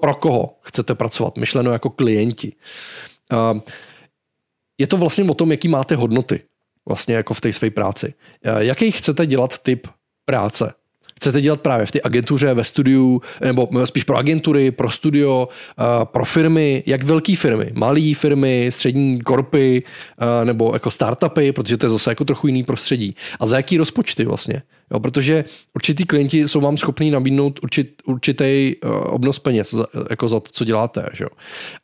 pro koho chcete pracovat, myšleno jako klienti. Je to vlastně o tom, jaký máte hodnoty vlastně jako v té své práci. Jaký chcete dělat typ práce? Chcete dělat právě v té agentuře, ve studiu, nebo spíš pro agentury, pro studio, pro firmy, jak velké firmy, malé firmy, střední korpy, nebo jako startupy, protože to je zase jako trochu jiný prostředí. A za jaký rozpočty vlastně? Jo, protože určitý klienti jsou vám schopní nabídnout určit, určitý uh, eh, obnos peněz za, jako za to, co děláte. Že jo?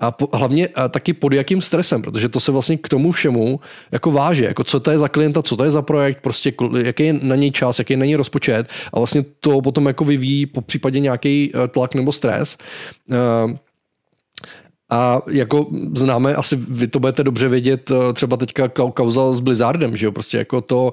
A po, hlavně uh, taky pod jakým stresem, protože to se vlastně k tomu všemu jako váže. Jako co to je za klienta, co to je za projekt, prostě jaký je na něj čas, jaký je na něj rozpočet a vlastně to potom jako vyvíjí po případě nějaký eh, tlak nebo stres. Uh, a jako známe, asi vy to budete dobře vědět, eh, třeba teďka kauza s Blizzardem, že jo, prostě jako to,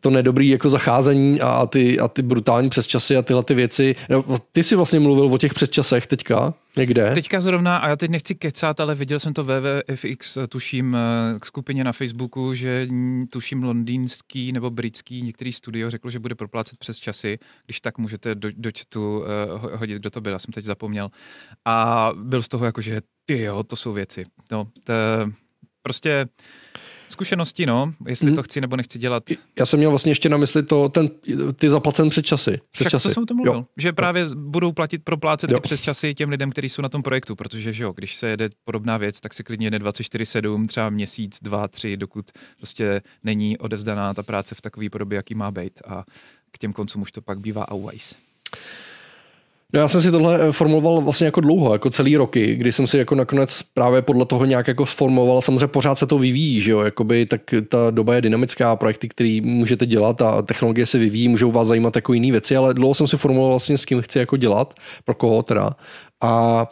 to nedobrý jako zacházení a, a, ty, a ty brutální přesčasy a tyhle ty věci. No, ty jsi vlastně mluvil o těch předčasech teďka, Někde? Teďka zrovna, a já teď nechci kecat, ale viděl jsem to VVFX, eh, tuším, eh, k skupině na Facebooku, že tuším londýnský nebo britský některý studio řekl, že bude proplácet přes časy, když tak můžete do, do četu uh, hodit, kdo to byl, já jsem teď zapomněl. A byl z toho jako, že ty jo, to jsou věci. No, to, prostě zkušenosti, no, jestli mm. to chci nebo nechci dělat. Já jsem měl vlastně ještě na mysli to, ten, ty zaplacen před časy. Před tak časy. to jsem to mluvil, jo. že právě jo. budou platit, proplácet jo. ty přes časy těm lidem, kteří jsou na tom projektu, protože že jo, když se jede podobná věc, tak se klidně jede 24-7, třeba měsíc, dva, tři, dokud prostě není odevzdaná ta práce v takové podobě, jaký má být a k těm koncům už to pak bývá always. No já jsem si tohle eh, formuloval vlastně jako dlouho, jako celý roky, kdy jsem si jako nakonec právě podle toho nějak jako sformoval, samozřejmě pořád se to vyvíjí, že jo, jakoby tak ta doba je dynamická, projekty, které můžete dělat a technologie se vyvíjí, můžou vás zajímat jako jiné věci, ale dlouho jsem si formuloval vlastně s kým chci jako dělat, pro koho teda a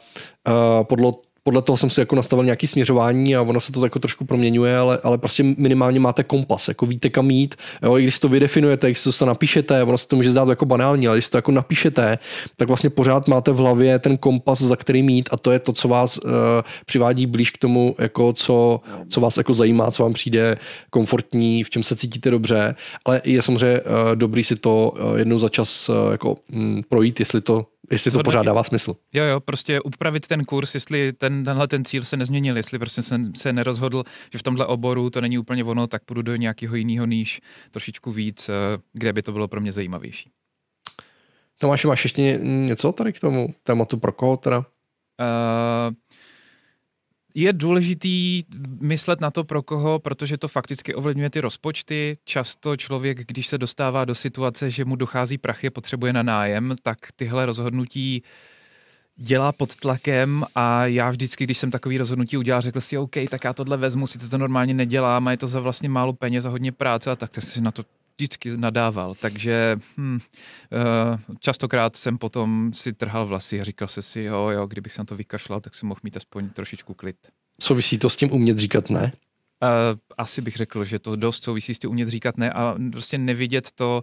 uh, podle podle toho jsem si jako nastavil nějaký směřování a ono se to jako trošku proměňuje, ale, ale prostě minimálně máte kompas, jako víte kam jít, jo, i když to vydefinujete, když to napíšete, ono se to může zdát jako banální, ale když to jako napíšete, tak vlastně pořád máte v hlavě ten kompas, za který mít a to je to, co vás uh, přivádí blíž k tomu, jako co, co vás jako zajímá, co vám přijde komfortní, v čem se cítíte dobře, ale je samozřejmě uh, dobrý si to uh, jednou za čas uh, jako um, projít, jestli to jestli to pořád dává smysl. Jo, jo, prostě upravit ten kurz, jestli ten, tenhle ten cíl se nezměnil, jestli prostě jsem se nerozhodl, že v tomhle oboru to není úplně ono, tak půjdu do nějakého jiného níž trošičku víc, eh, kde by to bylo pro mě zajímavější. Tomáš, máš ještě něco tady k tomu tématu pro koho teda? Uh, je důležitý myslet na to pro koho, protože to fakticky ovlivňuje ty rozpočty. Často člověk, když se dostává do situace, že mu dochází prachy, potřebuje na nájem, tak tyhle rozhodnutí dělá pod tlakem a já vždycky, když jsem takový rozhodnutí udělal, řekl si, OK, tak já tohle vezmu, sice to normálně nedělám a je to za vlastně málo peněz a hodně práce a tak, tak jsem si na to vždycky nadával, takže hm, eh, častokrát jsem potom si trhal vlasy a říkal se si, jo, jo, kdybych se na to vykašlal, tak jsem mohl mít aspoň trošičku klid. Souvisí to s tím umět říkat ne? Eh, asi bych řekl, že to dost souvisí s tím umět říkat ne a prostě nevidět to,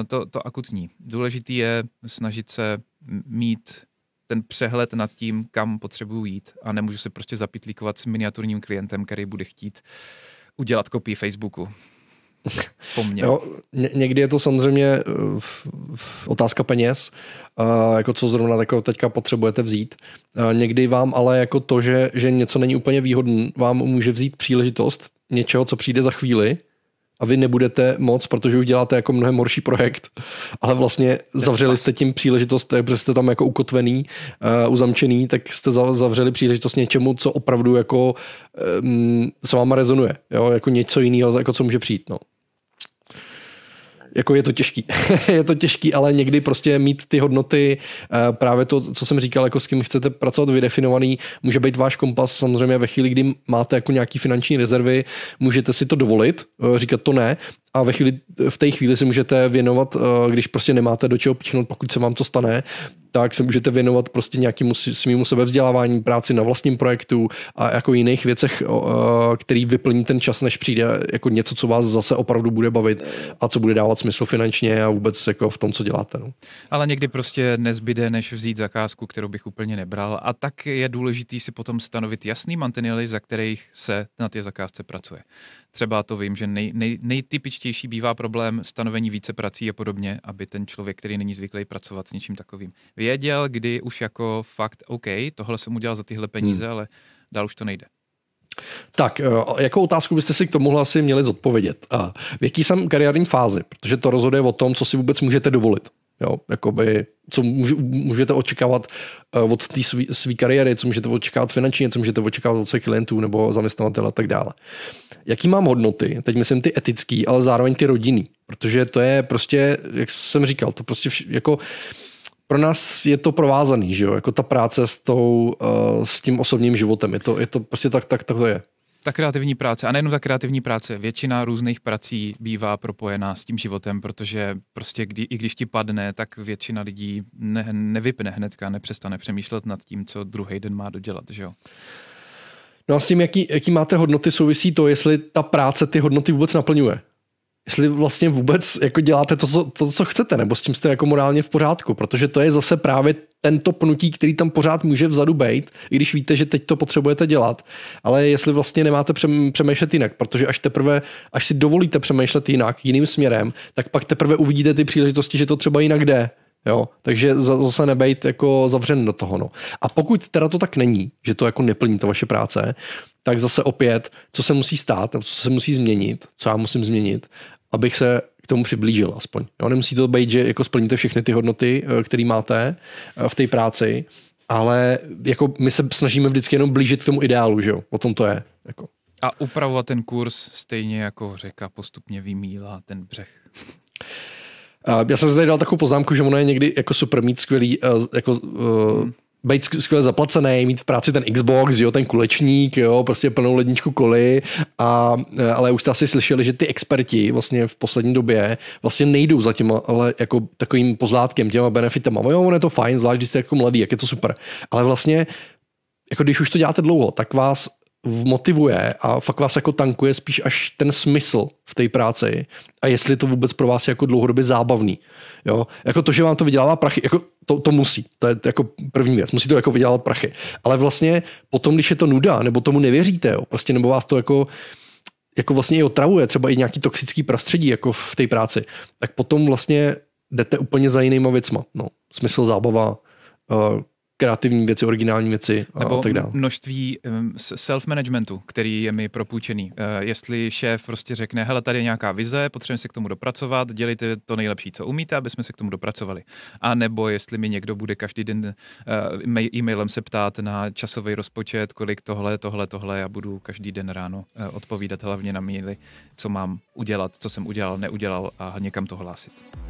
eh, to, to akutní. Důležitý je snažit se mít ten přehled nad tím, kam potřebuji jít a nemůžu se prostě zapitlíkovat s miniaturním klientem, který bude chtít udělat kopii Facebooku. po mně. Jo, ně, někdy je to samozřejmě eh, otázka peněz, uh, jako co zrovna jako teďka potřebujete vzít. Uh, někdy vám ale jako to, že, že něco není úplně výhodný, vám může vzít příležitost něčeho, co přijde za chvíli, a vy nebudete moc, protože už děláte jako mnohem horší projekt, ale vlastně zavřeli jste tím příležitost, protože jste tam jako ukotvený, uh, uzamčený, tak jste zavřeli příležitost něčemu, co opravdu jako um, s váma rezonuje, jo? jako něco jiného, jako co může přijít. No jako je to těžký. je to těžký, ale někdy prostě mít ty hodnoty, eh, právě to, co jsem říkal, jako s kým chcete pracovat vydefinovaný, může být váš kompas samozřejmě ve chvíli, kdy máte jako nějaký finanční rezervy, můžete si to dovolit, eh, říkat to ne, a ve chvíli, v té chvíli se můžete věnovat, eh, když prostě nemáte do čeho píchnout, pokud se vám to stane, tak se můžete věnovat prostě nějakému svýmu sebevzdělávání, práci na vlastním projektu a jako jiných věcech, eh, který vyplní ten čas, než přijde jako něco, co vás zase opravdu bude bavit a co bude dávat smysl finančně a vůbec jako v tom, co děláte. No. Ale někdy prostě nezbyde, než vzít zakázku, kterou bych úplně nebral. A tak je důležité si potom stanovit jasný mantinely, za kterých se na té zakázce pracuje. Třeba to vím, že nej, nej, nejtypičtější nejčastější bývá problém stanovení více prací a podobně, aby ten člověk, který není zvyklý pracovat s něčím takovým, věděl, kdy už jako fakt, OK, tohle jsem udělal za tyhle peníze, hmm. ale dál už to nejde. Tak, eh, jakou otázku byste si k tomu asi měli zodpovědět? V jaký jsem kariérní fázi? Protože to rozhoduje o tom, co si vůbec můžete dovolit. Jo, jakoby, co můžete očekávat eh, od té své kariéry, co můžete očekávat finančně, co můžete očekávat od svých klientů nebo zaměstnavatele a tak dále. Jaký mám hodnoty, teď myslím ty etický, ale zároveň ty rodinný, protože to je prostě, jak jsem říkal, to prostě vš- jako pro nás je to provázaný, že jo, jako ta práce s, tou, eh, s tím osobním životem, je to, je to prostě tak, tak, tak to je ta kreativní práce, a nejenom ta kreativní práce, většina různých prací bývá propojená s tím životem, protože prostě kdy, i když ti padne, tak většina lidí ne, nevypne hnedka, nepřestane přemýšlet nad tím, co druhý den má dodělat, že jo. No a s tím, jaký, jaký máte hodnoty, souvisí to, jestli ta práce ty hodnoty vůbec naplňuje jestli vlastně vůbec jako děláte to, co, to, co chcete, nebo s tím jste jako morálně v pořádku, protože to je zase právě ten to pnutí, který tam pořád může vzadu být, i když víte, že teď to potřebujete dělat, ale jestli vlastně nemáte přemýšlet jinak, protože až teprve, až si dovolíte přemýšlet jinak, jiným směrem, tak pak teprve uvidíte ty příležitosti, že to třeba jinak jde. Jo, takže zase nebejt jako zavřen do toho. No. A pokud teda to tak není, že to jako neplní ta vaše práce, tak zase opět, co se musí stát, co se musí změnit, co já musím změnit, abych se k tomu přiblížil aspoň. Jo, nemusí to být, že jako splníte všechny ty hodnoty, eh, které máte eh, v té práci, ale jako my se snažíme vždycky jenom blížit k tomu ideálu, že jo? O tom to je. Jako. A upravovat ten kurz stejně jako řeka postupně vymílá ten břeh. Eh, já jsem zde dal takovou poznámku, že ono je někdy jako super mít skvělý jako, hmm být skvěle zaplacený, mít v práci ten Xbox, jo, ten kulečník, jo, prostě plnou ledničku koli, a, e, ale už jste asi slyšeli, že ty experti vlastně v poslední době vlastně nejdou za tím, ale jako takovým pozlátkem, těma benefitama. Jo, on je to fajn, zvlášť, když jste jako mladý, jak je to super. Ale vlastně, jako když už to děláte dlouho, tak vás motivuje a fakt vás jako tankuje spíš až ten smysl v té práci a jestli to vůbec pro vás je jako dlouhodobě zábavný. Jo? Jako to, že vám to vydělává prachy, jako to, to musí, to je jako první věc, musí to jako vydělávat prachy. Ale vlastně potom, když je to nuda, nebo tomu nevěříte, jo? prostě nebo vás to jako jako vlastně i otravuje, třeba i nějaký toxický prostředí jako v té práci, tak potom vlastně jdete úplně za jinýma věcma. No, smysl zábava, eh, kreativní věci, originální věci a, Nebo a tak dále. množství self-managementu, který je mi propůjčený. Eh, jestli šéf prostě řekne, hele, tady je nějaká vize, potřebujeme se k tomu dopracovat, dělejte to nejlepší, co umíte, aby jsme se k tomu dopracovali. A nebo jestli mi někdo bude každý den eh, e-mailem se ptát na časový rozpočet, kolik tohle, tohle, tohle, já budu každý den ráno eh, odpovídat hlavně na míly, co mám udělat, co jsem udělal, neudělal a někam to hlásit.